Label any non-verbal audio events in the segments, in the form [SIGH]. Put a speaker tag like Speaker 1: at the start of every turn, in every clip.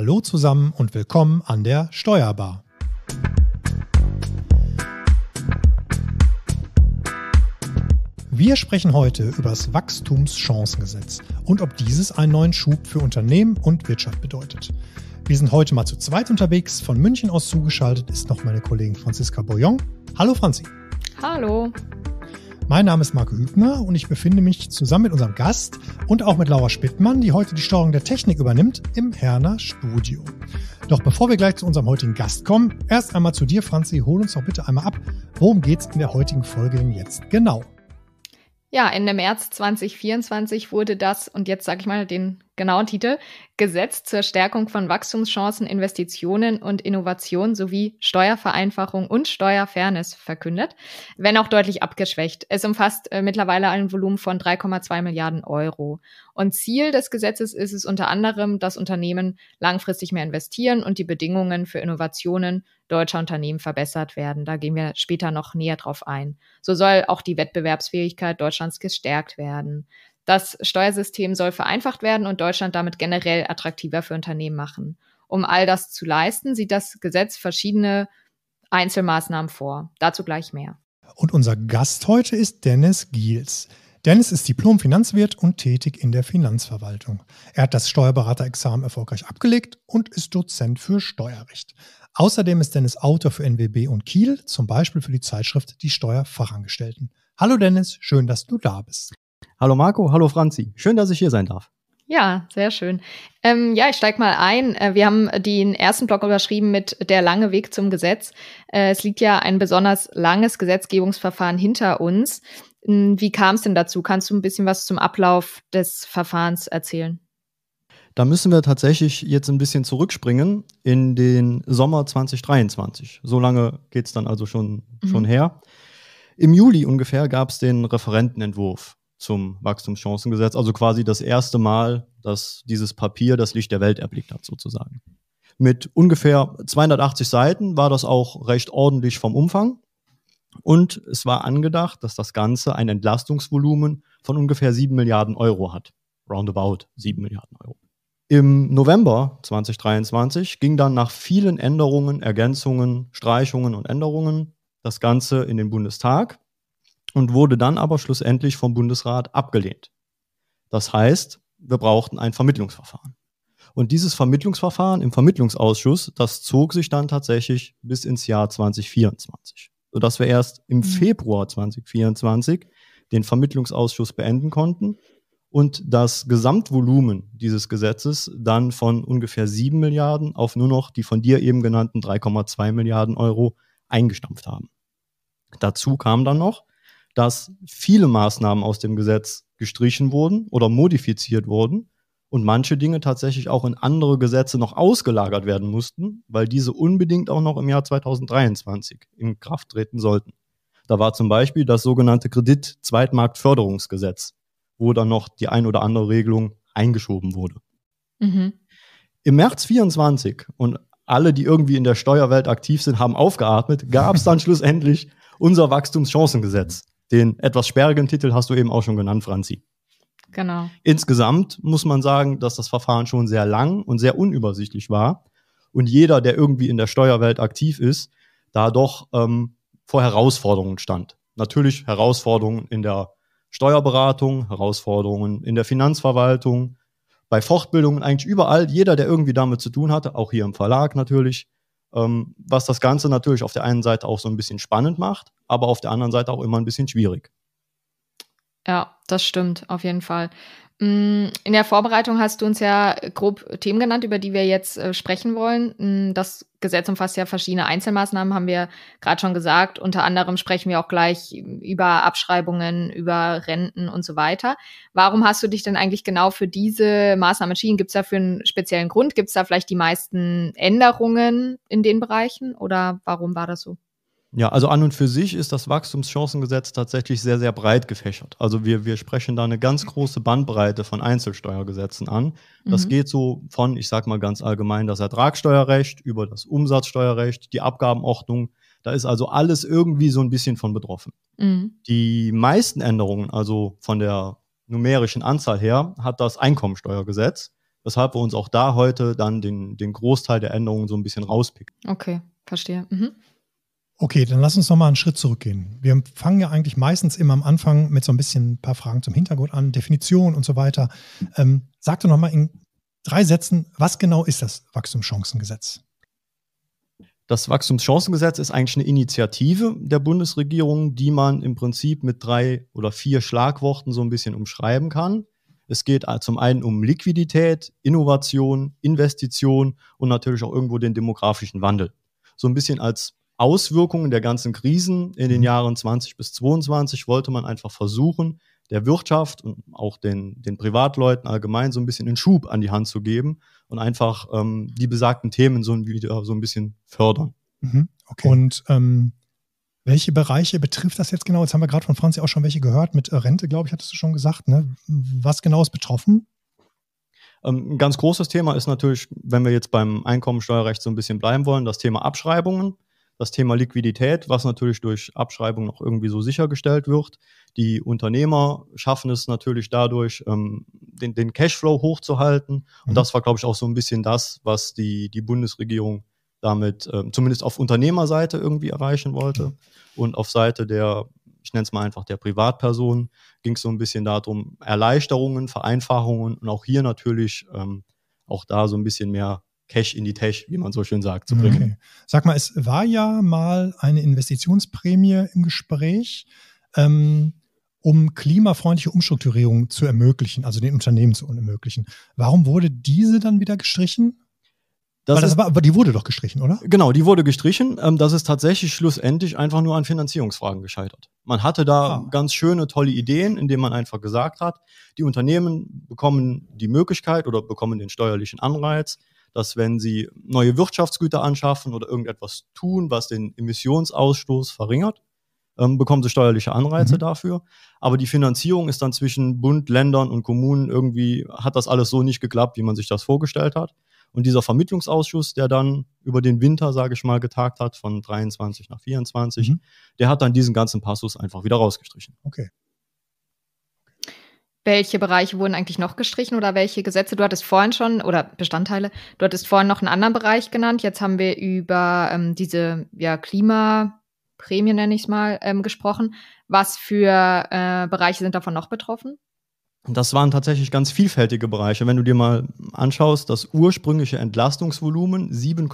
Speaker 1: Hallo zusammen und willkommen an der Steuerbar. Wir sprechen heute über das Wachstumschancengesetz und ob dieses einen neuen Schub für Unternehmen und Wirtschaft bedeutet. Wir sind heute mal zu zweit unterwegs. Von München aus zugeschaltet ist noch meine Kollegin Franziska Boyon. Hallo Franzi. Hallo. Mein Name ist Marco Hübner und ich befinde mich zusammen mit unserem Gast und auch mit Laura Spittmann, die heute die Steuerung der Technik übernimmt, im Herner Studio. Doch bevor wir gleich zu unserem heutigen Gast kommen, erst einmal zu dir, Franzi, hol uns doch bitte einmal ab. Worum geht es in der heutigen Folge denn jetzt genau?
Speaker 2: Ja, Ende März 2024 wurde das, und jetzt sage ich mal den genauen Titel, Gesetz zur Stärkung von Wachstumschancen, Investitionen und Innovation sowie Steuervereinfachung und Steuerfairness verkündet, wenn auch deutlich abgeschwächt. Es umfasst äh, mittlerweile ein Volumen von 3,2 Milliarden Euro. Und Ziel des Gesetzes ist es unter anderem, dass Unternehmen langfristig mehr investieren und die Bedingungen für Innovationen deutscher Unternehmen verbessert werden. Da gehen wir später noch näher drauf ein. So soll auch die Wettbewerbsfähigkeit Deutschlands gestärkt werden. Das Steuersystem soll vereinfacht werden und Deutschland damit generell attraktiver für Unternehmen machen. Um all das zu leisten, sieht das Gesetz verschiedene Einzelmaßnahmen vor. Dazu gleich mehr.
Speaker 1: Und unser Gast heute ist Dennis Giels. Dennis ist Diplom-Finanzwirt und tätig in der Finanzverwaltung. Er hat das Steuerberaterexamen erfolgreich abgelegt und ist Dozent für Steuerrecht. Außerdem ist Dennis Autor für NWB und Kiel, zum Beispiel für die Zeitschrift Die Steuerfachangestellten. Hallo Dennis, schön, dass du da bist. Hallo
Speaker 3: Marco, hallo Franzi. Schön, dass ich hier sein darf.
Speaker 2: Ja, sehr schön. Ähm, ja, ich steige mal ein. Äh, wir haben den ersten Block überschrieben mit Der lange Weg zum Gesetz. Äh, es liegt ja ein besonders langes Gesetzgebungsverfahren hinter uns. Hm, wie kam es denn dazu? Kannst du ein bisschen was zum Ablauf des Verfahrens erzählen?
Speaker 3: Da müssen wir tatsächlich jetzt ein bisschen zurückspringen in den Sommer 2023. So lange geht es dann also schon, mhm. schon her. Im Juli ungefähr gab es den Referentenentwurf zum Wachstumschancengesetz. Also quasi das erste Mal, dass dieses Papier das Licht der Welt erblickt hat, sozusagen. Mit ungefähr 280 Seiten war das auch recht ordentlich vom Umfang. Und es war angedacht, dass das Ganze ein Entlastungsvolumen von ungefähr 7 Milliarden Euro hat. Roundabout 7 Milliarden Euro. Im November 2023 ging dann nach vielen Änderungen, Ergänzungen, Streichungen und Änderungen das Ganze in den Bundestag und wurde dann aber schlussendlich vom Bundesrat abgelehnt. Das heißt, wir brauchten ein Vermittlungsverfahren. Und dieses Vermittlungsverfahren im Vermittlungsausschuss, das zog sich dann tatsächlich bis ins Jahr 2024, sodass wir erst im mhm. Februar 2024 den Vermittlungsausschuss beenden konnten und das Gesamtvolumen dieses Gesetzes dann von ungefähr 7 Milliarden auf nur noch die von dir eben genannten 3,2 Milliarden Euro eingestampft haben. Dazu kam dann noch, dass viele Maßnahmen aus dem Gesetz gestrichen wurden oder modifiziert wurden und manche Dinge tatsächlich auch in andere Gesetze noch ausgelagert werden mussten, weil diese unbedingt auch noch im Jahr 2023 in Kraft treten sollten. Da war zum Beispiel das sogenannte Kredit-Zweitmarktförderungsgesetz, wo dann noch die ein oder andere Regelung eingeschoben wurde. Mhm. Im März 24 und alle, die irgendwie in der Steuerwelt aktiv sind, haben aufgeatmet, gab es dann [LAUGHS] schlussendlich unser Wachstumschancengesetz. Den etwas sperrigen Titel hast du eben auch schon genannt, Franzi. Genau. Insgesamt muss man sagen, dass das Verfahren schon sehr lang und sehr unübersichtlich war und jeder, der irgendwie in der Steuerwelt aktiv ist, da doch ähm, vor Herausforderungen stand. Natürlich Herausforderungen in der Steuerberatung, Herausforderungen in der Finanzverwaltung, bei Fortbildungen eigentlich überall. Jeder, der irgendwie damit zu tun hatte, auch hier im Verlag natürlich, ähm, was das Ganze natürlich auf der einen Seite auch so ein bisschen spannend macht, aber auf der anderen Seite auch immer ein bisschen schwierig.
Speaker 2: Ja, das stimmt, auf jeden Fall. Mm, in der Vorbereitung hast du uns ja grob Themen genannt, über die wir jetzt äh, sprechen wollen. Mm, das Gesetz umfasst ja verschiedene Einzelmaßnahmen, haben wir gerade schon gesagt. Unter anderem sprechen wir auch gleich über Abschreibungen, über Renten und so weiter. Warum hast du dich denn eigentlich genau für diese Maßnahmen entschieden? Gibt es dafür einen speziellen Grund? Gibt es da vielleicht die meisten Änderungen in den Bereichen oder warum war das so?
Speaker 3: Ja, also an und für sich ist das Wachstumschancengesetz tatsächlich sehr, sehr breit gefächert. Also wir, wir sprechen da eine ganz große Bandbreite von Einzelsteuergesetzen an. Das mhm. geht so von, ich sage mal ganz allgemein, das Ertragssteuerrecht über das Umsatzsteuerrecht, die Abgabenordnung. Da ist also alles irgendwie so ein bisschen von betroffen. Mhm. Die meisten Änderungen, also von der numerischen Anzahl her, hat das Einkommensteuergesetz, weshalb wir uns auch da heute dann den, den Großteil der Änderungen so ein bisschen rauspicken.
Speaker 2: Okay, verstehe. Mhm.
Speaker 1: Okay, dann lass uns nochmal einen Schritt zurückgehen. Wir fangen ja eigentlich meistens immer am Anfang mit so ein bisschen ein paar Fragen zum Hintergrund an, Definition und so weiter. Ähm, sag doch nochmal in drei Sätzen, was genau ist das Wachstumschancengesetz?
Speaker 3: Das Wachstumschancengesetz ist eigentlich eine Initiative der Bundesregierung, die man im Prinzip mit drei oder vier Schlagworten so ein bisschen umschreiben kann. Es geht zum einen um Liquidität, Innovation, Investition und natürlich auch irgendwo den demografischen Wandel. So ein bisschen als Auswirkungen der ganzen Krisen in den mhm. Jahren 20 bis 22 wollte man einfach versuchen, der Wirtschaft und auch den, den Privatleuten allgemein so ein bisschen den Schub an die Hand zu geben und einfach ähm, die besagten Themen so ein, so ein bisschen fördern.
Speaker 1: Mhm. Okay. Und ähm, welche Bereiche betrifft das jetzt genau? Jetzt haben wir gerade von Franzi auch schon welche gehört. Mit äh, Rente, glaube ich, hattest du schon gesagt. Ne? Was genau ist betroffen?
Speaker 3: Ähm, ein ganz großes Thema ist natürlich, wenn wir jetzt beim Einkommensteuerrecht so ein bisschen bleiben wollen, das Thema Abschreibungen das Thema Liquidität, was natürlich durch Abschreibung noch irgendwie so sichergestellt wird. Die Unternehmer schaffen es natürlich dadurch, ähm, den, den Cashflow hochzuhalten. Und mhm. das war, glaube ich, auch so ein bisschen das, was die, die Bundesregierung damit ähm, zumindest auf Unternehmerseite irgendwie erreichen wollte. Und auf Seite der, ich nenne es mal einfach der Privatperson, ging es so ein bisschen darum, Erleichterungen, Vereinfachungen und auch hier natürlich ähm, auch da so ein bisschen mehr Cash in die Tash, wie man so schön sagt, zu bringen. Okay.
Speaker 1: Sag mal, es war ja mal eine Investitionsprämie im Gespräch, ähm, um klimafreundliche Umstrukturierung zu ermöglichen, also den Unternehmen zu ermöglichen. Warum wurde diese dann wieder gestrichen? Das ist, war, aber die wurde doch gestrichen, oder?
Speaker 3: Genau, die wurde gestrichen. Ähm, das ist tatsächlich schlussendlich einfach nur an Finanzierungsfragen gescheitert. Man hatte da ah. ganz schöne, tolle Ideen, indem man einfach gesagt hat, die Unternehmen bekommen die Möglichkeit oder bekommen den steuerlichen Anreiz, dass wenn sie neue Wirtschaftsgüter anschaffen oder irgendetwas tun, was den Emissionsausstoß verringert, ähm, bekommen sie steuerliche Anreize mhm. dafür. Aber die Finanzierung ist dann zwischen Bund, Ländern und Kommunen irgendwie, hat das alles so nicht geklappt, wie man sich das vorgestellt hat. Und dieser Vermittlungsausschuss, der dann über den Winter, sage ich mal, getagt hat, von 23 nach 24, mhm. der hat dann diesen ganzen Passus einfach wieder rausgestrichen. Okay
Speaker 2: welche Bereiche wurden eigentlich noch gestrichen oder welche Gesetze? Du hattest vorhin schon, oder Bestandteile, du hattest vorhin noch einen anderen Bereich genannt. Jetzt haben wir über ähm, diese ja, Klimaprämie, nenne ich es mal, ähm, gesprochen. Was für äh, Bereiche sind davon noch betroffen?
Speaker 3: Das waren tatsächlich ganz vielfältige Bereiche. Wenn du dir mal anschaust, das ursprüngliche Entlastungsvolumen 7,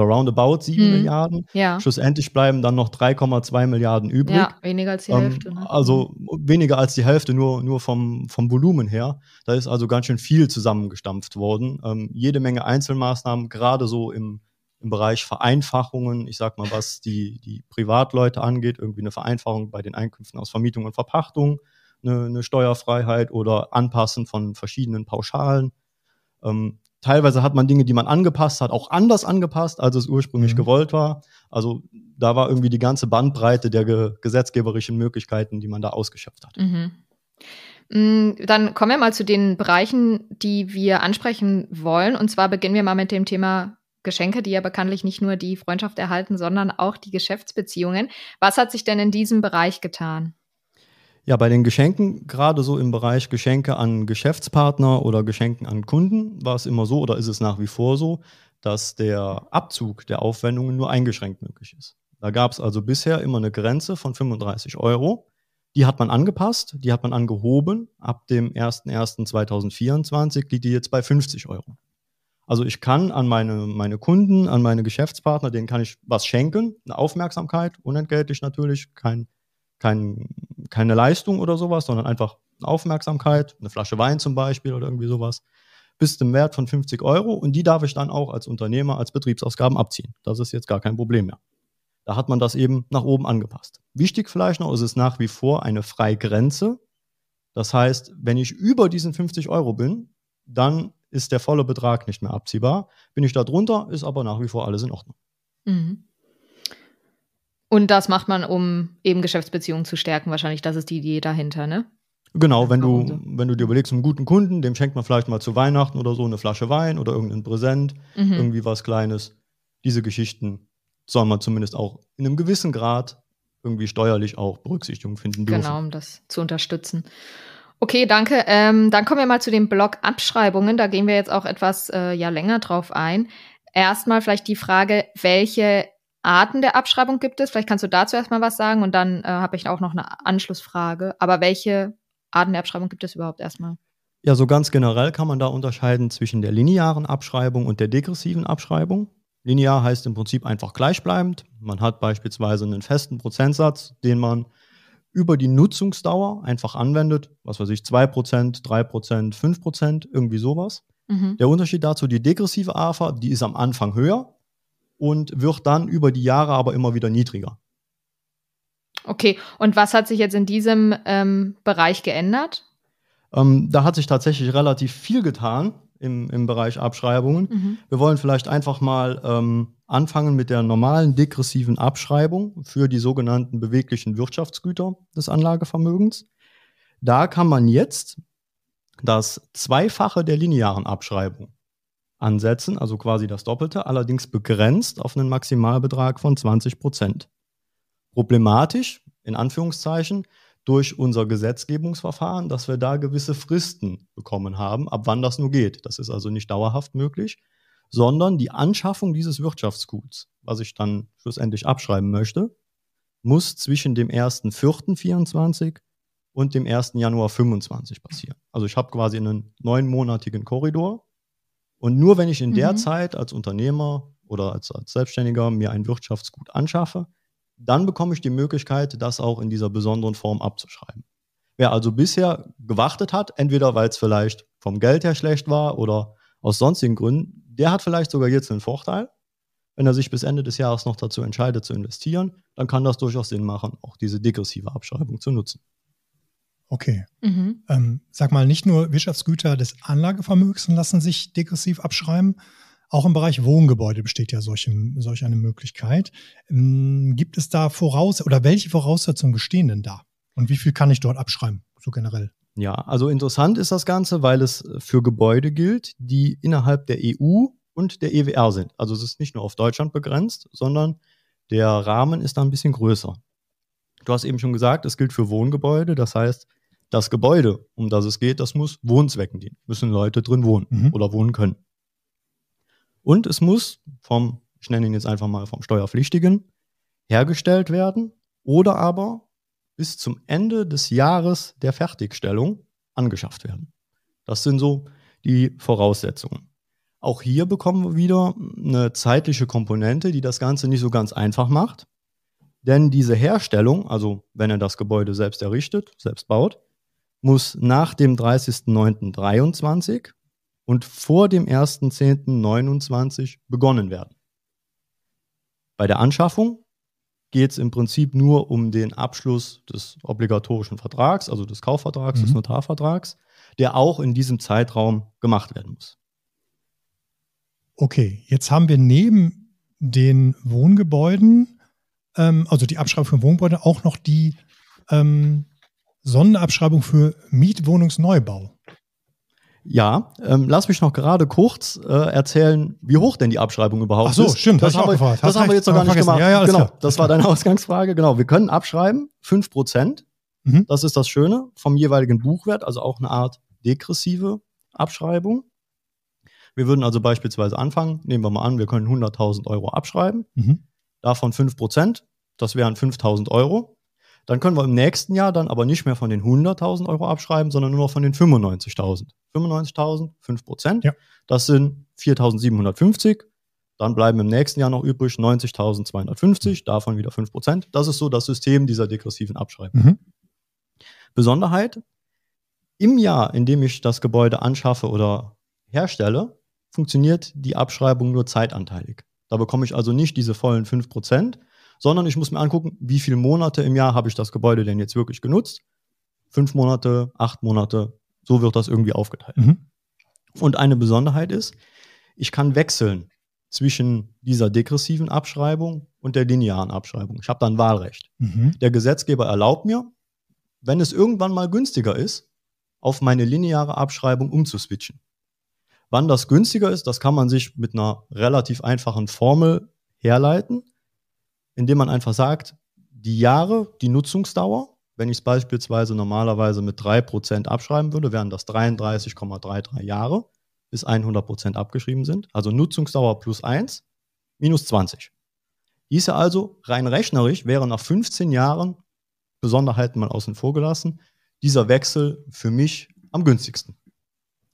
Speaker 3: oder roundabout 7 hm. Milliarden. Ja. Schlussendlich bleiben dann noch 3,2 Milliarden übrig. Ja,
Speaker 2: weniger als die ähm, Hälfte. Ne? Also
Speaker 3: mhm. weniger als die Hälfte, nur, nur vom, vom Volumen her. Da ist also ganz schön viel zusammengestampft worden. Ähm, jede Menge Einzelmaßnahmen, gerade so im, im Bereich Vereinfachungen, ich sag mal, was die, die Privatleute angeht, irgendwie eine Vereinfachung bei den Einkünften aus Vermietung und Verpachtung, eine, eine Steuerfreiheit oder Anpassen von verschiedenen Pauschalen. Ähm, Teilweise hat man Dinge, die man angepasst hat, auch anders angepasst, als es ursprünglich mhm. gewollt war. Also da war irgendwie die ganze Bandbreite der ge gesetzgeberischen Möglichkeiten, die man da ausgeschöpft hat.
Speaker 2: Mhm. Mm, dann kommen wir mal zu den Bereichen, die wir ansprechen wollen. Und zwar beginnen wir mal mit dem Thema Geschenke, die ja bekanntlich nicht nur die Freundschaft erhalten, sondern auch die Geschäftsbeziehungen. Was hat sich denn in diesem Bereich getan?
Speaker 3: Ja, bei den Geschenken, gerade so im Bereich Geschenke an Geschäftspartner oder Geschenken an Kunden, war es immer so oder ist es nach wie vor so, dass der Abzug der Aufwendungen nur eingeschränkt möglich ist. Da gab es also bisher immer eine Grenze von 35 Euro. Die hat man angepasst, die hat man angehoben. Ab dem 01.01.2024 liegt die jetzt bei 50 Euro. Also ich kann an meine, meine Kunden, an meine Geschäftspartner, denen kann ich was schenken, eine Aufmerksamkeit, unentgeltlich natürlich, kein, kein keine Leistung oder sowas, sondern einfach Aufmerksamkeit, eine Flasche Wein zum Beispiel oder irgendwie sowas, bis zum Wert von 50 Euro. Und die darf ich dann auch als Unternehmer als Betriebsausgaben abziehen. Das ist jetzt gar kein Problem mehr. Da hat man das eben nach oben angepasst. Wichtig vielleicht noch ist es nach wie vor eine Freigrenze. Das heißt, wenn ich über diesen 50 Euro bin, dann ist der volle Betrag nicht mehr abziehbar. Bin ich da drunter, ist aber nach wie vor alles in Ordnung.
Speaker 2: Mhm. Und das macht man, um eben Geschäftsbeziehungen zu stärken. Wahrscheinlich, das ist die Idee dahinter, ne?
Speaker 3: Genau, wenn du, wenn du dir überlegst, einen guten Kunden, dem schenkt man vielleicht mal zu Weihnachten oder so eine Flasche Wein oder irgendein Präsent, mhm. irgendwie was Kleines. Diese Geschichten soll man zumindest auch in einem gewissen Grad irgendwie steuerlich auch Berücksichtigung finden dürfen. Genau, um
Speaker 2: das zu unterstützen. Okay, danke. Ähm, dann kommen wir mal zu den Blog-Abschreibungen. Da gehen wir jetzt auch etwas äh, ja, länger drauf ein. Erstmal vielleicht die Frage, welche Arten der Abschreibung gibt es? Vielleicht kannst du dazu erstmal was sagen und dann äh, habe ich auch noch eine Anschlussfrage. Aber welche Arten der Abschreibung gibt es überhaupt erstmal?
Speaker 3: Ja, so ganz generell kann man da unterscheiden zwischen der linearen Abschreibung und der degressiven Abschreibung. Linear heißt im Prinzip einfach gleichbleibend. Man hat beispielsweise einen festen Prozentsatz, den man über die Nutzungsdauer einfach anwendet. Was weiß ich, 2%, 3%, 5%, irgendwie sowas. Mhm. Der Unterschied dazu, die degressive AFA, die ist am Anfang höher, und wird dann über die Jahre aber immer wieder niedriger.
Speaker 2: Okay, und was hat sich jetzt in diesem ähm, Bereich geändert?
Speaker 3: Ähm, da hat sich tatsächlich relativ viel getan im, im Bereich Abschreibungen. Mhm. Wir wollen vielleicht einfach mal ähm, anfangen mit der normalen degressiven Abschreibung für die sogenannten beweglichen Wirtschaftsgüter des Anlagevermögens. Da kann man jetzt das Zweifache der linearen Abschreibung ansetzen, also quasi das Doppelte, allerdings begrenzt auf einen Maximalbetrag von 20 Prozent. Problematisch, in Anführungszeichen, durch unser Gesetzgebungsverfahren, dass wir da gewisse Fristen bekommen haben, ab wann das nur geht. Das ist also nicht dauerhaft möglich, sondern die Anschaffung dieses Wirtschaftsguts, was ich dann schlussendlich abschreiben möchte, muss zwischen dem 1.4.24 und dem 1. Januar 25 passieren. Also ich habe quasi einen neunmonatigen Korridor, und nur wenn ich in der mhm. Zeit als Unternehmer oder als, als Selbstständiger mir ein Wirtschaftsgut anschaffe, dann bekomme ich die Möglichkeit, das auch in dieser besonderen Form abzuschreiben. Wer also bisher gewartet hat, entweder weil es vielleicht vom Geld her schlecht war oder aus sonstigen Gründen, der hat vielleicht sogar jetzt einen Vorteil. Wenn er sich bis Ende des Jahres noch dazu entscheidet zu investieren, dann kann das durchaus Sinn machen, auch diese degressive Abschreibung zu nutzen. Okay.
Speaker 1: Mhm. Ähm, sag mal, nicht nur Wirtschaftsgüter des Anlagevermögens lassen sich degressiv abschreiben, auch im Bereich Wohngebäude besteht ja solche, solch eine Möglichkeit. Ähm, gibt es da Voraus oder welche Voraussetzungen bestehen denn da? Und wie viel kann ich dort abschreiben, so generell?
Speaker 3: Ja, also interessant ist das Ganze, weil es für Gebäude gilt, die innerhalb der EU und der EWR sind. Also es ist nicht nur auf Deutschland begrenzt, sondern der Rahmen ist da ein bisschen größer. Du hast eben schon gesagt, es gilt für Wohngebäude, das heißt, das Gebäude, um das es geht, das muss Wohnzwecken dienen, müssen Leute drin wohnen mhm. oder wohnen können. Und es muss vom, ich nenne ihn jetzt einfach mal vom Steuerpflichtigen, hergestellt werden oder aber bis zum Ende des Jahres der Fertigstellung angeschafft werden. Das sind so die Voraussetzungen. Auch hier bekommen wir wieder eine zeitliche Komponente, die das Ganze nicht so ganz einfach macht. Denn diese Herstellung, also wenn er das Gebäude selbst errichtet, selbst baut, muss nach dem 30.09.23 und vor dem 1.10.29 begonnen werden. Bei der Anschaffung geht es im Prinzip nur um den Abschluss des obligatorischen Vertrags, also des Kaufvertrags, mhm. des Notarvertrags, der auch in diesem Zeitraum gemacht werden muss.
Speaker 1: Okay, jetzt haben wir neben den Wohngebäuden, ähm, also die Abschreibung von Wohngebäuden, auch noch die ähm, Sonderabschreibung für Mietwohnungsneubau.
Speaker 3: Ja, ähm, lass mich noch gerade kurz äh, erzählen, wie hoch denn die Abschreibung überhaupt ist. Ach so, ist. stimmt, das, haben, wir, das haben wir jetzt noch gar nicht gemacht. Ja, ja, genau, das war deine [LAUGHS] Ausgangsfrage. Genau, wir können abschreiben, 5%. Mhm. Das ist das Schöne vom jeweiligen Buchwert, also auch eine Art degressive Abschreibung. Wir würden also beispielsweise anfangen, nehmen wir mal an, wir können 100.000 Euro abschreiben, mhm. davon 5%, das wären 5.000 Euro. Dann können wir im nächsten Jahr dann aber nicht mehr von den 100.000 Euro abschreiben, sondern nur noch von den 95.000. 95.000, 5 ja. das sind 4.750. Dann bleiben im nächsten Jahr noch übrig 90.250, davon wieder 5 Das ist so das System dieser degressiven Abschreibung. Mhm. Besonderheit, im Jahr, in dem ich das Gebäude anschaffe oder herstelle, funktioniert die Abschreibung nur zeitanteilig. Da bekomme ich also nicht diese vollen 5%, sondern ich muss mir angucken, wie viele Monate im Jahr habe ich das Gebäude denn jetzt wirklich genutzt. Fünf Monate, acht Monate, so wird das irgendwie aufgeteilt. Mhm. Und eine Besonderheit ist, ich kann wechseln zwischen dieser degressiven Abschreibung und der linearen Abschreibung. Ich habe dann Wahlrecht. Mhm. Der Gesetzgeber erlaubt mir, wenn es irgendwann mal günstiger ist, auf meine lineare Abschreibung umzuswitchen. Wann das günstiger ist, das kann man sich mit einer relativ einfachen Formel herleiten indem man einfach sagt, die Jahre, die Nutzungsdauer, wenn ich es beispielsweise normalerweise mit 3% abschreiben würde, wären das 33,33 Jahre bis 100% abgeschrieben sind. Also Nutzungsdauer plus 1 minus 20. Hieße also, rein rechnerisch wäre nach 15 Jahren, Besonderheiten mal außen vor gelassen, dieser Wechsel für mich am günstigsten.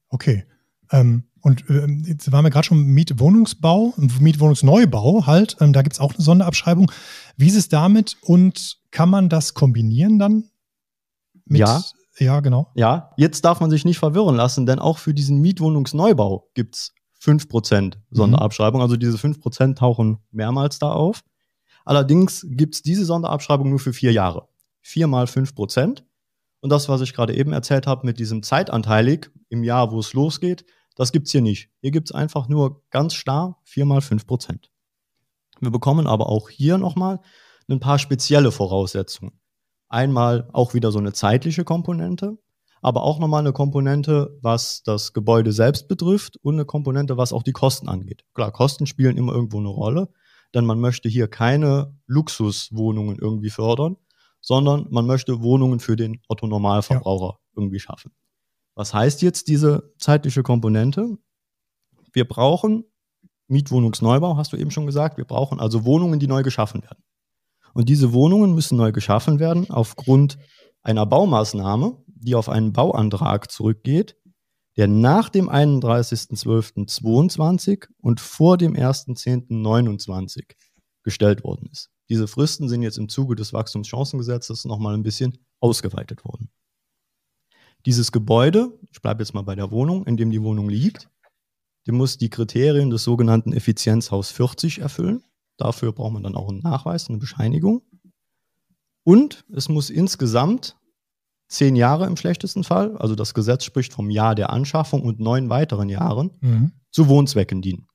Speaker 1: Okay. Ähm, und ähm, jetzt waren wir gerade schon Mietwohnungsbau und Mietwohnungsneubau halt. Ähm, da gibt es auch eine Sonderabschreibung. Wie ist es damit und kann man das kombinieren dann? Mit, ja. Ja, genau.
Speaker 3: Ja, jetzt darf man sich nicht verwirren lassen, denn auch für diesen Mietwohnungsneubau gibt es 5% Sonderabschreibung. Mhm. Also diese 5% tauchen mehrmals da auf. Allerdings gibt es diese Sonderabschreibung nur für vier Jahre. Vier mal 5%. Und das, was ich gerade eben erzählt habe mit diesem zeitanteilig im Jahr, wo es losgeht, das gibt es hier nicht. Hier gibt es einfach nur ganz starr 4 mal 5 Prozent. Wir bekommen aber auch hier nochmal ein paar spezielle Voraussetzungen. Einmal auch wieder so eine zeitliche Komponente, aber auch nochmal eine Komponente, was das Gebäude selbst betrifft und eine Komponente, was auch die Kosten angeht. Klar, Kosten spielen immer irgendwo eine Rolle, denn man möchte hier keine Luxuswohnungen irgendwie fördern, sondern man möchte Wohnungen für den Otto Normalverbraucher ja. irgendwie schaffen. Was heißt jetzt diese zeitliche Komponente? Wir brauchen Mietwohnungsneubau, hast du eben schon gesagt. Wir brauchen also Wohnungen, die neu geschaffen werden. Und diese Wohnungen müssen neu geschaffen werden aufgrund einer Baumaßnahme, die auf einen Bauantrag zurückgeht, der nach dem 31.12.22 und vor dem 1.10.29 gestellt worden ist. Diese Fristen sind jetzt im Zuge des Wachstumschancengesetzes nochmal ein bisschen ausgeweitet worden dieses Gebäude, ich bleibe jetzt mal bei der Wohnung, in dem die Wohnung liegt, die muss die Kriterien des sogenannten Effizienzhaus 40 erfüllen. Dafür braucht man dann auch einen Nachweis, eine Bescheinigung. Und es muss insgesamt zehn Jahre im schlechtesten Fall, also das Gesetz spricht vom Jahr der Anschaffung und neun weiteren Jahren, mhm. zu Wohnzwecken dienen.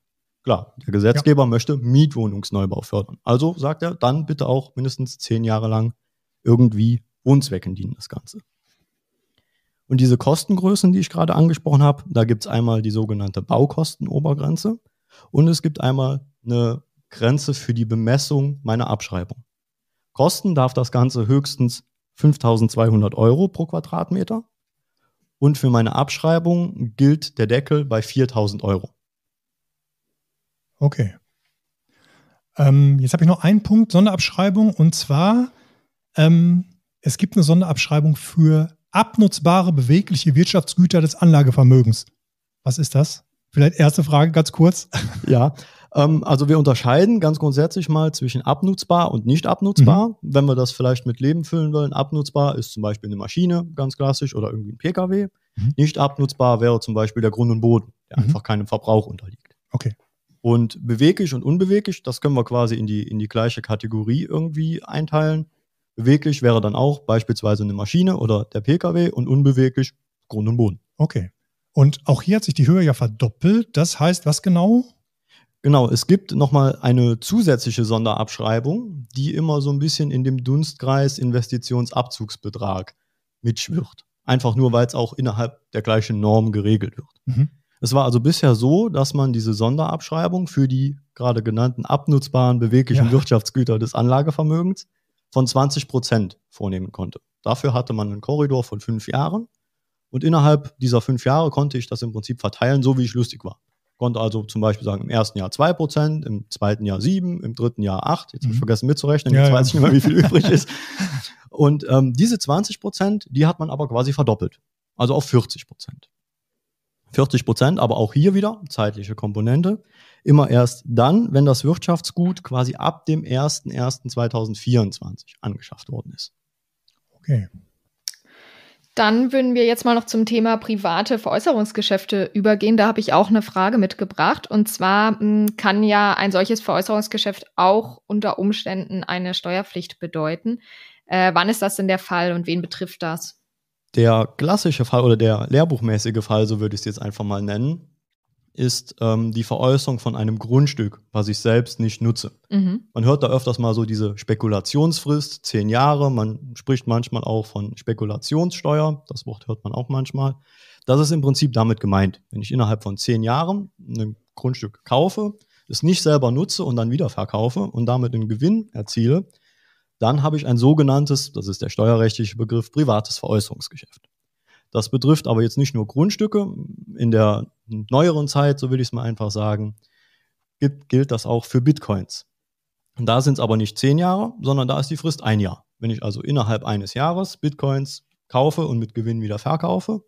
Speaker 3: Klar, der Gesetzgeber ja. möchte Mietwohnungsneubau fördern. Also sagt er, dann bitte auch mindestens zehn Jahre lang irgendwie Wohnzwecken dienen, das Ganze. Und diese Kostengrößen, die ich gerade angesprochen habe, da gibt es einmal die sogenannte Baukostenobergrenze und es gibt einmal eine Grenze für die Bemessung meiner Abschreibung. Kosten darf das Ganze höchstens 5200 Euro pro Quadratmeter und für meine Abschreibung gilt der Deckel bei 4000 Euro.
Speaker 1: Okay. Ähm, jetzt habe ich noch einen Punkt, Sonderabschreibung, und zwar, ähm, es gibt eine Sonderabschreibung für abnutzbare, bewegliche Wirtschaftsgüter des Anlagevermögens. Was ist das?
Speaker 3: Vielleicht erste Frage ganz kurz. [LAUGHS] Ja, ähm, also wir unterscheiden ganz grundsätzlich mal zwischen abnutzbar und nicht abnutzbar. Mhm. Wenn wir das vielleicht mit Leben füllen wollen, abnutzbar ist zum Beispiel eine Maschine, ganz klassisch, oder irgendwie ein Pkw. Mhm. Nicht abnutzbar wäre zum Beispiel der Grund und Boden, der mhm. einfach keinem Verbrauch unterliegt. Okay. Und beweglich und unbeweglich, das können wir quasi in die, in die gleiche Kategorie irgendwie einteilen. Beweglich wäre dann auch beispielsweise eine Maschine oder der Pkw und unbeweglich Grund und Boden. Okay. Und auch hier hat sich die Höhe ja verdoppelt. Das heißt, was genau? Genau, es gibt nochmal eine zusätzliche Sonderabschreibung, die immer so ein bisschen in dem Dunstkreis Investitionsabzugsbetrag mitschwirrt. Einfach nur, weil es auch innerhalb der gleichen Norm geregelt wird. Mhm. Es war also bisher so, dass man diese Sonderabschreibung für die gerade genannten abnutzbaren beweglichen ja. Wirtschaftsgüter des Anlagevermögens von 20 Prozent vornehmen konnte. Dafür hatte man einen Korridor von fünf Jahren und innerhalb dieser fünf Jahre konnte ich das im Prinzip verteilen, so wie ich lustig war. Konnte also zum Beispiel sagen, im ersten Jahr 2%, im zweiten Jahr 7%, im dritten Jahr 8%. Jetzt mhm. habe ich vergessen mitzurechnen, jetzt ja, weiß ich nicht mehr, wie viel [LAUGHS] übrig ist. Und ähm, diese 20%, die hat man aber quasi verdoppelt. Also auf 40%. Prozent. 40 Prozent, aber auch hier wieder zeitliche Komponente. Immer erst dann, wenn das Wirtschaftsgut quasi ab dem 01.01.2024 angeschafft worden ist. Okay.
Speaker 2: Dann würden wir jetzt mal noch zum Thema private Veräußerungsgeschäfte übergehen. Da habe ich auch eine Frage mitgebracht. Und zwar hm, kann ja ein solches Veräußerungsgeschäft auch unter Umständen eine Steuerpflicht bedeuten. Äh, wann ist das denn der Fall und wen betrifft das?
Speaker 3: Der klassische Fall oder der lehrbuchmäßige Fall, so würde ich es jetzt einfach mal nennen, ist ähm, die Veräußerung von einem Grundstück, was ich selbst nicht nutze. Mhm. Man hört da öfters mal so diese Spekulationsfrist, zehn Jahre. Man spricht manchmal auch von Spekulationssteuer. Das Wort hört man auch manchmal. Das ist im Prinzip damit gemeint. Wenn ich innerhalb von zehn Jahren ein Grundstück kaufe, es nicht selber nutze und dann wieder verkaufe und damit einen Gewinn erziele, dann habe ich ein sogenanntes, das ist der steuerrechtliche Begriff, privates Veräußerungsgeschäft. Das betrifft aber jetzt nicht nur Grundstücke. In der neueren Zeit, so will ich es mal einfach sagen, gibt, gilt das auch für Bitcoins. Und da sind es aber nicht zehn Jahre, sondern da ist die Frist ein Jahr. Wenn ich also innerhalb eines Jahres Bitcoins kaufe und mit Gewinn wieder verkaufe,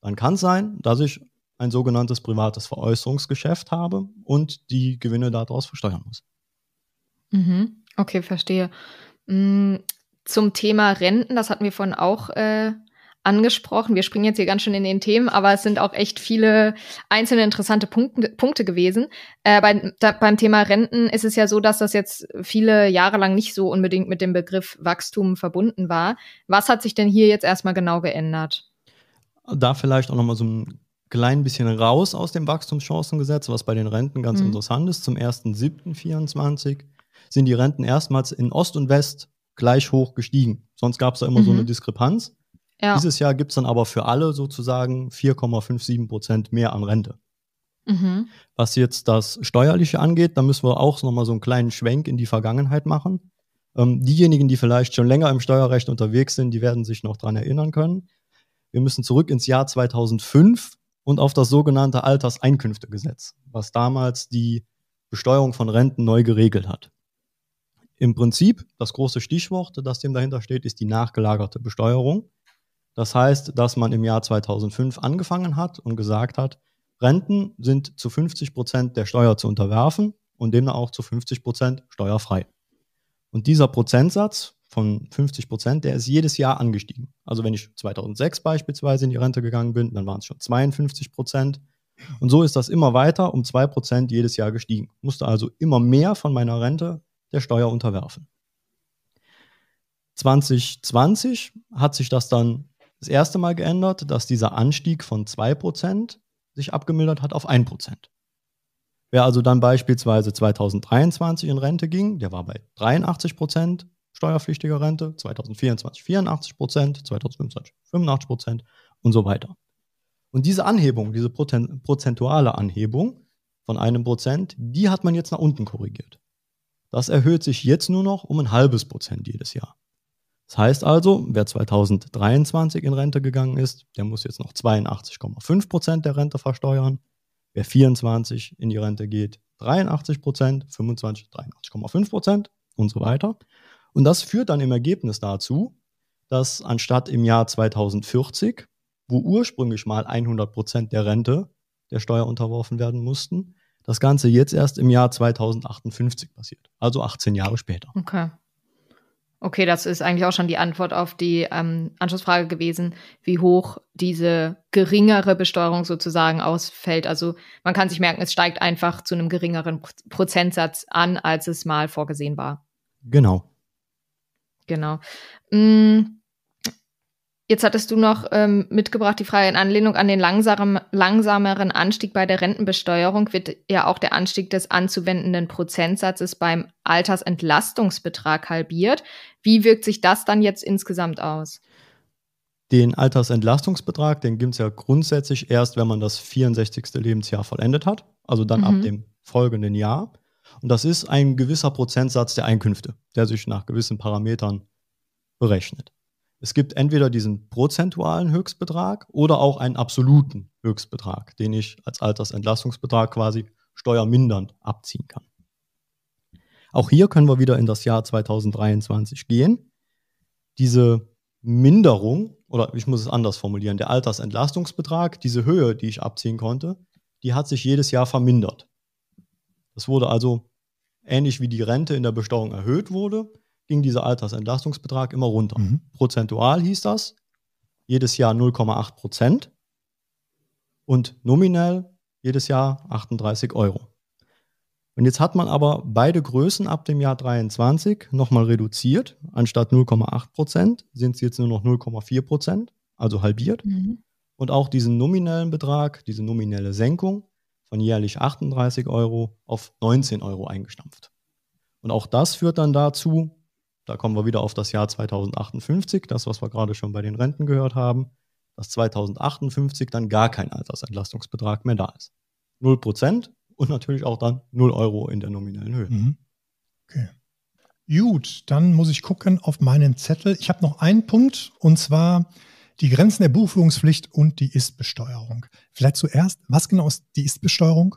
Speaker 3: dann kann es sein, dass ich ein sogenanntes privates Veräußerungsgeschäft habe und die Gewinne daraus versteuern muss.
Speaker 2: Mhm. Okay, verstehe. Hm, zum Thema Renten, das hatten wir vorhin auch äh, angesprochen. Wir springen jetzt hier ganz schön in den Themen, aber es sind auch echt viele einzelne interessante Punkte, Punkte gewesen. Äh, bei, da, beim Thema Renten ist es ja so, dass das jetzt viele Jahre lang nicht so unbedingt mit dem Begriff Wachstum verbunden war. Was hat sich denn hier jetzt erstmal genau geändert?
Speaker 3: Da vielleicht auch nochmal so ein klein bisschen raus aus dem Wachstumschancengesetz, was bei den Renten ganz mhm. interessant ist. Zum 1.7.24 sind die Renten erstmals in Ost und West gleich hoch gestiegen. Sonst gab es da immer mhm. so eine mhm. Diskrepanz. Ja. Dieses Jahr gibt es dann aber für alle sozusagen 4,57 Prozent mehr an Rente. Mhm. Was jetzt das Steuerliche angeht, da müssen wir auch nochmal so einen kleinen Schwenk in die Vergangenheit machen. Ähm, diejenigen, die vielleicht schon länger im Steuerrecht unterwegs sind, die werden sich noch dran erinnern können. Wir müssen zurück ins Jahr 2005 und auf das sogenannte Alterseinkünftegesetz, was damals die Besteuerung von Renten neu geregelt hat. Im Prinzip, das große Stichwort, das dem dahinter steht, ist die nachgelagerte Besteuerung. Das heißt, dass man im Jahr 2005 angefangen hat und gesagt hat, Renten sind zu 50 Prozent der Steuer zu unterwerfen und demnach auch zu 50 Prozent steuerfrei. Und dieser Prozentsatz von 50 Prozent, der ist jedes Jahr angestiegen. Also wenn ich 2006 beispielsweise in die Rente gegangen bin, dann waren es schon 52 Prozent. Und so ist das immer weiter um 2 Prozent jedes Jahr gestiegen. Musste also immer mehr von meiner Rente der Steuer unterwerfen. 2020 hat sich das dann das erste Mal geändert, dass dieser Anstieg von 2% sich abgemildert hat auf 1%. Wer also dann beispielsweise 2023 in Rente ging, der war bei 83% steuerpflichtiger Rente, 2024 84%, 2025 85% und so weiter. Und diese Anhebung, diese prozentuale Anhebung von einem Prozent, die hat man jetzt nach unten korrigiert. Das erhöht sich jetzt nur noch um ein halbes Prozent jedes Jahr. Das heißt also, wer 2023 in Rente gegangen ist, der muss jetzt noch 82,5 Prozent der Rente versteuern. Wer 24 in die Rente geht, 83 Prozent, 25, 83,5 Prozent und so weiter. Und das führt dann im Ergebnis dazu, dass anstatt im Jahr 2040, wo ursprünglich mal 100 Prozent der Rente der Steuer unterworfen werden mussten, das Ganze jetzt erst im Jahr 2058 passiert, also 18 Jahre später.
Speaker 2: Okay. Okay, das ist eigentlich auch schon die Antwort auf die ähm, Anschlussfrage gewesen, wie hoch diese geringere Besteuerung sozusagen ausfällt. Also man kann sich merken, es steigt einfach zu einem geringeren Prozentsatz an, als es mal vorgesehen war. Genau. Genau. Hm, Jetzt hattest du noch ähm, mitgebracht die Frage, in Anlehnung an den langsam, langsameren Anstieg bei der Rentenbesteuerung wird ja auch der Anstieg des anzuwendenden Prozentsatzes beim Altersentlastungsbetrag halbiert. Wie wirkt sich das dann jetzt insgesamt aus?
Speaker 3: Den Altersentlastungsbetrag, den gibt es ja grundsätzlich erst, wenn man das 64. Lebensjahr vollendet hat, also dann mhm. ab dem folgenden Jahr. Und das ist ein gewisser Prozentsatz der Einkünfte, der sich nach gewissen Parametern berechnet. Es gibt entweder diesen prozentualen Höchstbetrag oder auch einen absoluten Höchstbetrag, den ich als Altersentlastungsbetrag quasi steuermindernd abziehen kann. Auch hier können wir wieder in das Jahr 2023 gehen. Diese Minderung, oder ich muss es anders formulieren, der Altersentlastungsbetrag, diese Höhe, die ich abziehen konnte, die hat sich jedes Jahr vermindert. Das wurde also ähnlich wie die Rente in der Besteuerung erhöht wurde, ging dieser Altersentlastungsbetrag immer runter. Mhm. Prozentual hieß das, jedes Jahr 0,8 Prozent und nominell jedes Jahr 38 Euro. Und jetzt hat man aber beide Größen ab dem Jahr 23 nochmal reduziert. Anstatt 0,8 Prozent sind sie jetzt nur noch 0,4 Prozent, also halbiert. Mhm. Und auch diesen nominellen Betrag, diese nominelle Senkung von jährlich 38 Euro auf 19 Euro eingestampft. Und auch das führt dann dazu, da kommen wir wieder auf das Jahr 2058, das, was wir gerade schon bei den Renten gehört haben, dass 2058 dann gar kein Altersentlastungsbetrag mehr da ist. Null Prozent und natürlich auch dann 0 Euro in der nominellen Höhe. Mhm.
Speaker 1: Okay. Gut, dann muss ich gucken auf meinen Zettel. Ich habe noch einen Punkt und zwar die Grenzen der Buchführungspflicht und die Ist-Besteuerung. Vielleicht zuerst, was genau ist die Ist-Besteuerung?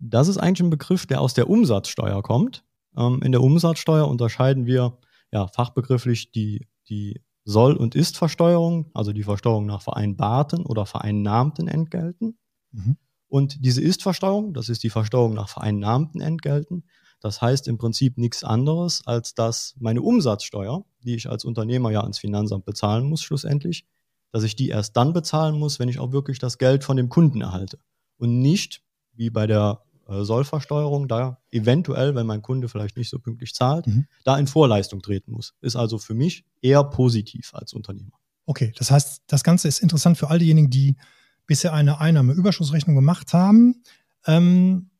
Speaker 3: Das ist eigentlich ein Begriff, der aus der Umsatzsteuer kommt. Ähm, in der Umsatzsteuer unterscheiden wir ja fachbegrifflich die, die Soll- und Ist-Versteuerung, also die Versteuerung nach vereinbarten oder vereinnahmten Entgelten. Mhm. Und diese Ist-Versteuerung, das ist die Versteuerung nach vereinnahmten Entgelten, das heißt im Prinzip nichts anderes, als dass meine Umsatzsteuer, die ich als Unternehmer ja ans Finanzamt bezahlen muss, schlussendlich, dass ich die erst dann bezahlen muss, wenn ich auch wirklich das Geld von dem Kunden erhalte. Und nicht, wie bei der äh, Sollversteuerung, da eventuell, wenn mein Kunde vielleicht nicht so pünktlich zahlt, mhm. da in Vorleistung treten muss. Ist also für mich eher positiv als Unternehmer.
Speaker 1: Okay, das heißt, das Ganze ist interessant für all diejenigen, die bisher eine Einnahmeüberschussrechnung gemacht haben. Ähm,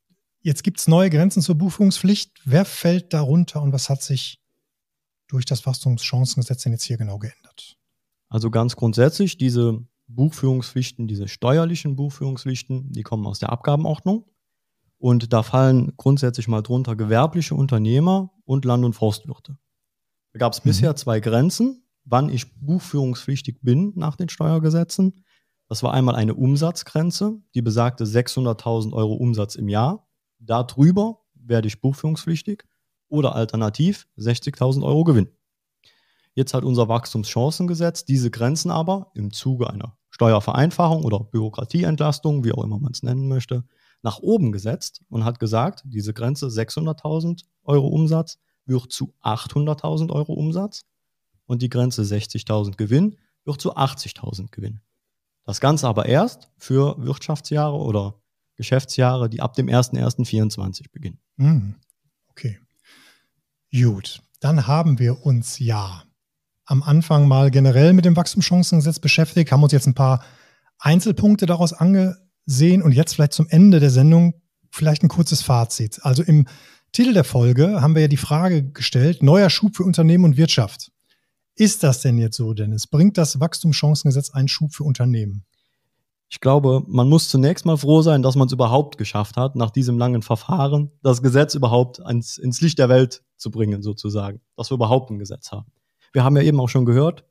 Speaker 1: jetzt gibt es neue Grenzen zur Buchungspflicht. Wer fällt darunter und was hat sich durch das Wachstumschancengesetz denn jetzt hier genau geändert?
Speaker 3: Also ganz grundsätzlich, diese Buchführungspflichten, diese steuerlichen Buchführungspflichten, die kommen aus der Abgabenordnung. Und da fallen grundsätzlich mal drunter gewerbliche Unternehmer und Land- und Forstwirte. Da gab es mhm. bisher zwei Grenzen, wann ich buchführungspflichtig bin nach den Steuergesetzen. Das war einmal eine Umsatzgrenze, die besagte 600.000 Euro Umsatz im Jahr. Darüber werde ich buchführungspflichtig oder alternativ 60.000 Euro Gewinn. Jetzt hat unser Wachstumschancengesetz diese Grenzen aber im Zuge einer Steuervereinfachung oder Bürokratieentlastung, wie auch immer man es nennen möchte, nach oben gesetzt und hat gesagt, diese Grenze 600.000 Euro Umsatz wird zu 800.000 Euro Umsatz und die Grenze 60.000 Gewinn wird zu 80.000 Gewinn. Das Ganze aber erst für Wirtschaftsjahre oder Geschäftsjahre, die ab dem 01.01.2024 beginnen.
Speaker 1: Hm, okay. Gut, dann haben wir uns ja am Anfang mal generell mit dem Wachstumschancengesetz beschäftigt, haben uns jetzt ein paar Einzelpunkte daraus angeschaut sehen und jetzt vielleicht zum Ende der Sendung vielleicht ein kurzes Fazit. Also im Titel der Folge haben wir ja die Frage gestellt, neuer Schub für Unternehmen und Wirtschaft. Ist das denn jetzt so, Dennis? Bringt das Wachstumschancengesetz einen Schub für Unternehmen?
Speaker 3: Ich glaube, man muss zunächst mal froh sein, dass man es überhaupt geschafft hat, nach diesem langen Verfahren das Gesetz überhaupt ins, ins Licht der Welt zu bringen, sozusagen, dass wir überhaupt ein Gesetz haben. Wir haben ja eben auch schon gehört,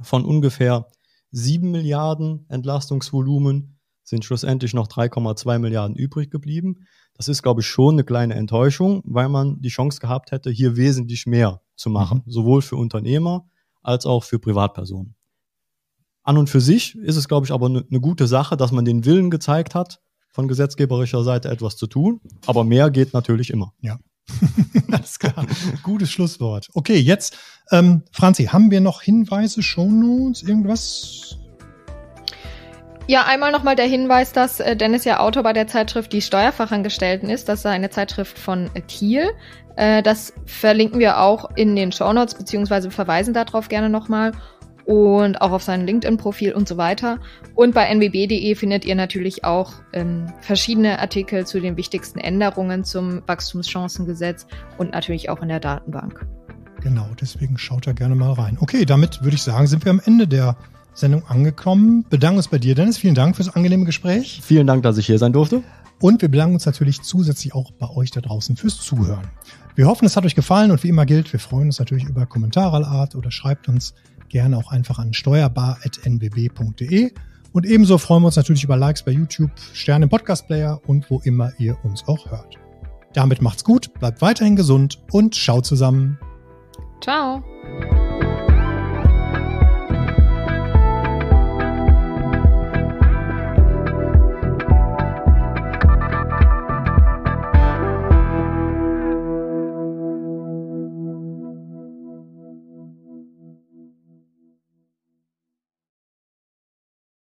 Speaker 3: von ungefähr sieben Milliarden Entlastungsvolumen sind schlussendlich noch 3,2 Milliarden übrig geblieben. Das ist, glaube ich, schon eine kleine Enttäuschung, weil man die Chance gehabt hätte, hier wesentlich mehr zu machen, mhm. sowohl für Unternehmer als auch für Privatpersonen. An und für sich ist es, glaube ich, aber ne, eine ne gute Sache, dass man den Willen gezeigt hat, von gesetzgeberischer Seite etwas zu tun. Aber mehr geht natürlich immer. Ja. [LAUGHS]
Speaker 1: Alles klar. Gutes Schlusswort. Okay, jetzt, ähm, Franzi, haben wir noch Hinweise, Shownotes, irgendwas?
Speaker 2: Ja, einmal nochmal der Hinweis, dass äh, Dennis ja Autor bei der Zeitschrift Die Steuerfachangestellten ist. Das ist eine Zeitschrift von Thiel. Äh, äh, das verlinken wir auch in den Shownotes, beziehungsweise verweisen darauf gerne nochmal und auch auf sein LinkedIn-Profil und so weiter. Und bei nwb.de findet ihr natürlich auch ähm, verschiedene Artikel zu den wichtigsten Änderungen zum Wachstumschancengesetz und natürlich auch in der Datenbank.
Speaker 1: Genau, deswegen schaut da gerne mal rein. Okay, damit würde ich sagen, sind wir am Ende der Sendung angekommen. Bedanken uns bei dir, Dennis. Vielen Dank fürs angenehme Gespräch. Vielen Dank, dass ich hier sein durfte. Und wir bedanken uns natürlich zusätzlich auch bei euch da draußen fürs Zuhören. Wir hoffen, es hat euch gefallen und wie immer gilt, wir freuen uns natürlich über Kommentare aller Art oder schreibt uns gerne auch einfach an steuerbar.nbb.de. Und ebenso freuen wir uns natürlich über Likes bei YouTube, Sterne im Podcast Player und wo immer ihr uns auch hört. Damit macht's gut, bleibt weiterhin gesund und ciao zusammen.
Speaker 2: Ciao.